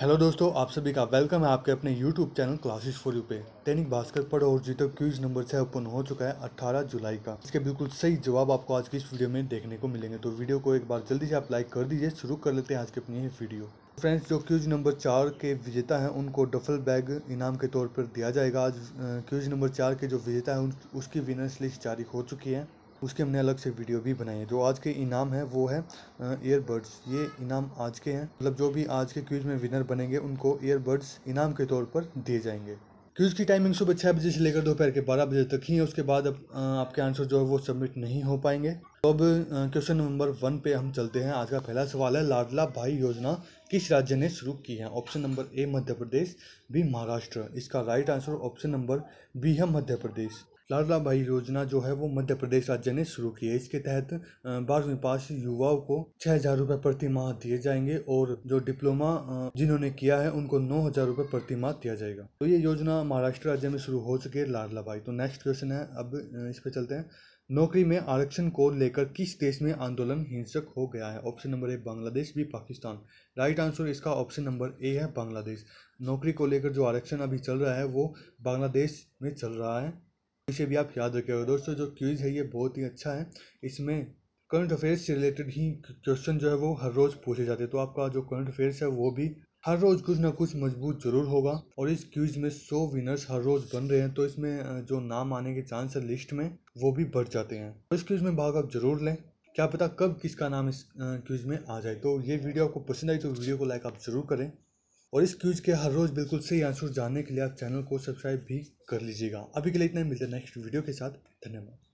hello दोस्तों आप सभी का वेलकम है आपके अपने YouTube channel classes for you पे दैनिक भास्कर पढ़ो और जीतो क्यूज नंबर छः ओपन हो चुका है 18 जुलाई का इसके बिल्कुल सही जवाब आपको आज की इस वीडियो में देखने को मिलेंगे तो वीडियो को एक बार जल्दी से आप लाइक कर दीजिए शुरू कर लेते हैं आज की अपनी ये वीडियो फ्रेंड्स जो क्यूज नंबर चार के विजेता हैं उनको डफल बैग इनाम के तौर पर दिया जाएगा आज क्यूज नंबर चार के जो विजेता है उसकी विनर्स लिस्ट जारी हो चुकी है उसके हमने अलग से वीडियो भी बनाई है जो आज के इनाम है वो है ईयरबड्स ये इनाम आज के हैं मतलब जो भी आज के क्यूज में विनर बनेंगे उनको ईयरबड्स इनाम के तौर पर दिए जाएंगे क्यूज की टाइमिंग सुबह छः बजे से लेकर दोपहर के बारह बजे तक ही है उसके बाद अब आपके आंसर जो है वो सबमिट नहीं हो पाएंगे तो अब क्वेश्चन नंबर वन पे हम चलते हैं आज का पहला सवाल है लाडला भाई योजना किस राज्य ने शुरू की है option number A Madhya Pradesh B Maharashtra इसका right answer option number B है मध्य प्रदेश लाडला भाई योजना जो है वो मध्य प्रदेश राज्य ने शुरू की है इसके तहत बारहवीं पास युवाओं को छः हजार रुपये प्रति माह दिए जाएंगे और जो डिप्लोमा जिन्होंने किया है उनको नौ हजार रुपये प्रति माह दिया जाएगा तो ये योजना महाराष्ट्र राज्य में शुरू हो चुकी है लाडला भाई तो नेक्स्ट क्वेश्चन है अब इस पर चलते हैं नौकरी में आरक्षण को लेकर किस देश में आंदोलन हिंसक हो गया है option number A Bangladesh B Pakistan right answer इसका ऑप्शन नंबर ए है बांग्लादेश नौकरी को लेकर जो आरक्षण अभी चल रहा है वो बांग्लादेश में चल रहा है इसे भी आप याद हो दोस्तों जो क्यूज़ है ये बहुत ही अच्छा है इसमें करंट अफेयर्स से रिलेटेड ही क्वेश्चन जो है वो हर रोज़ पूछे जाते हैं तो आपका जो करंट अफेयर्स है वो भी हर रोज़ कुछ ना कुछ मजबूत ज़रूर होगा और इस क्यूज में सौ विनर्स हर रोज़ बन रहे हैं तो इसमें जो नाम आने के चांस है लिस्ट में वो भी बढ़ जाते हैं तो इस क्यूज में भाग आप ज़रूर लें क्या पता कब किसका नाम इस क्यूज में आ जाए तो ये वीडियो आपको पसंद आई तो वीडियो को लाइक आप ज़रूर करें और इस क्यूज के हर रोज़ बिल्कुल सही आंसर जानने के लिए आप चैनल को सब्सक्राइब भी कर लीजिएगा अभी के लिए इतना मिलते हैं नेक्स्ट वीडियो के साथ धन्यवाद